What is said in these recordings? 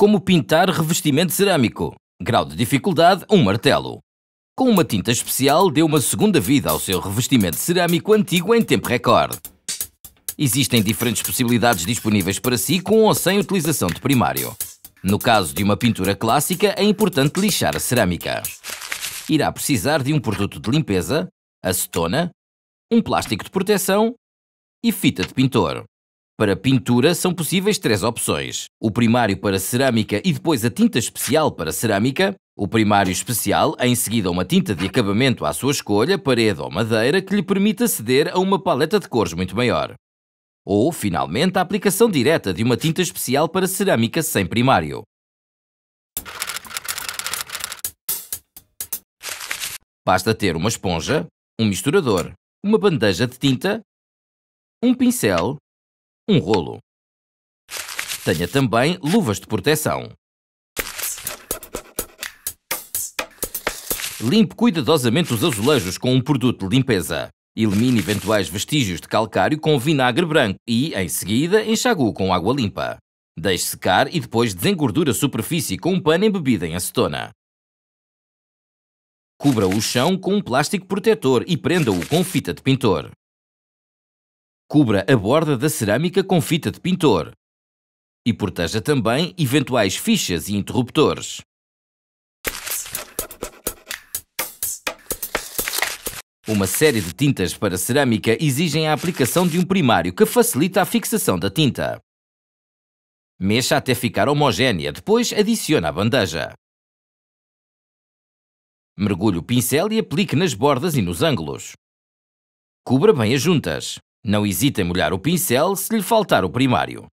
como pintar revestimento cerâmico. Grau de dificuldade, um martelo. Com uma tinta especial, deu uma segunda vida ao seu revestimento cerâmico antigo em tempo recorde. Existem diferentes possibilidades disponíveis para si com ou sem utilização de primário. No caso de uma pintura clássica, é importante lixar a cerâmica. Irá precisar de um produto de limpeza, acetona, um plástico de proteção e fita de pintor. Para pintura são possíveis três opções: o primário para cerâmica e depois a tinta especial para cerâmica, o primário especial, em seguida uma tinta de acabamento à sua escolha, parede ou madeira, que lhe permita aceder a uma paleta de cores muito maior. Ou, finalmente, a aplicação direta de uma tinta especial para cerâmica sem primário. Basta ter uma esponja, um misturador, uma bandeja de tinta, um pincel um rolo. Tenha também luvas de proteção. Limpe cuidadosamente os azulejos com um produto de limpeza. Elimine eventuais vestígios de calcário com vinagre branco e, em seguida, enxague com água limpa. Deixe secar e depois desengordure a superfície com um pano embebido em acetona. Cubra o chão com um plástico protetor e prenda-o com fita de pintor cubra a borda da cerâmica com fita de pintor e proteja também eventuais fichas e interruptores. Uma série de tintas para cerâmica exigem a aplicação de um primário que facilita a fixação da tinta. Mexa até ficar homogénea, depois adicione à bandeja. Mergulhe o pincel e aplique nas bordas e nos ângulos. Cubra bem as juntas. Não hesite em molhar o pincel se lhe faltar o primário.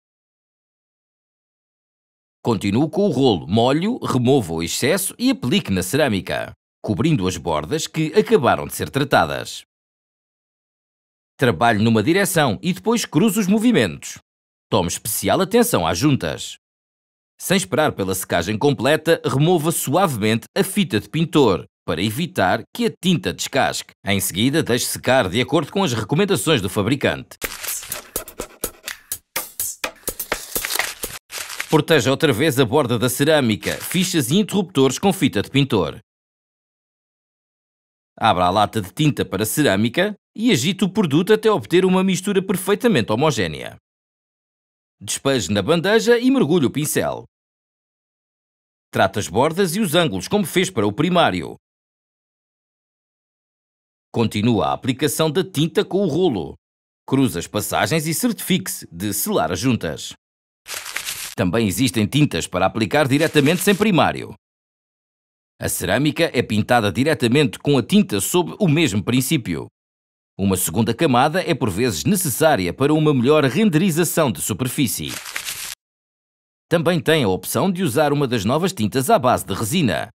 Continuo com o rolo, molho, removo o excesso e aplique na cerâmica, cobrindo as bordas que acabaram de ser tratadas. Trabalhe numa direção e depois cruzo os movimentos. Tome especial atenção às juntas. Sem esperar pela secagem completa, remova suavemente a fita de pintor para evitar que a tinta descasque. Em seguida, deixe secar de acordo com as recomendações do fabricante. Proteja outra vez a borda da cerâmica, fichas e interruptores com fita de pintor. Abra a lata de tinta para cerâmica e agite o produto até obter uma mistura perfeitamente homogénea. Despeje na bandeja e mergulhe o pincel. Trata as bordas e os ângulos como fez para o primário. Continua a aplicação da tinta com o rolo. Cruze as passagens e certifique-se de selar as juntas. Também existem tintas para aplicar diretamente sem primário. A cerâmica é pintada diretamente com a tinta sob o mesmo princípio. Uma segunda camada é por vezes necessária para uma melhor renderização de superfície. Também tem a opção de usar uma das novas tintas à base de resina.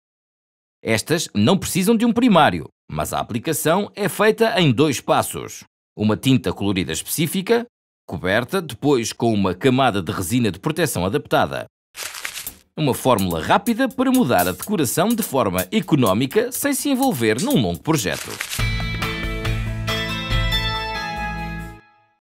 Estas não precisam de um primário, mas a aplicação é feita em dois passos. Uma tinta colorida específica, coberta depois com uma camada de resina de proteção adaptada. Uma fórmula rápida para mudar a decoração de forma económica sem se envolver num longo projeto.